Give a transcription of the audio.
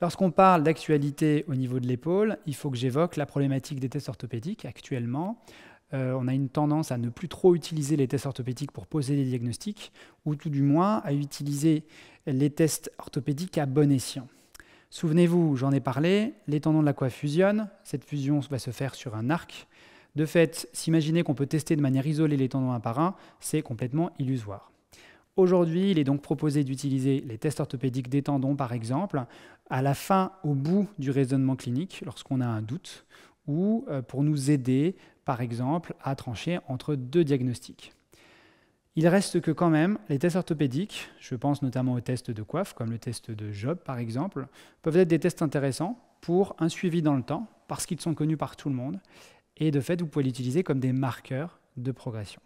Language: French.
Lorsqu'on parle d'actualité au niveau de l'épaule, il faut que j'évoque la problématique des tests orthopédiques actuellement. Euh, on a une tendance à ne plus trop utiliser les tests orthopédiques pour poser des diagnostics, ou tout du moins à utiliser les tests orthopédiques à bon escient. Souvenez-vous, j'en ai parlé, les tendons de la coiffe fusionnent, cette fusion va se faire sur un arc. De fait, s'imaginer qu'on peut tester de manière isolée les tendons un par un, c'est complètement illusoire. Aujourd'hui, il est donc proposé d'utiliser les tests orthopédiques des tendons, par exemple, à la fin, au bout du raisonnement clinique, lorsqu'on a un doute, ou euh, pour nous aider, par exemple, à trancher entre deux diagnostics. Il reste que quand même, les tests orthopédiques, je pense notamment aux tests de coiffe, comme le test de Job par exemple, peuvent être des tests intéressants pour un suivi dans le temps, parce qu'ils sont connus par tout le monde, et de fait, vous pouvez l'utiliser comme des marqueurs de progression.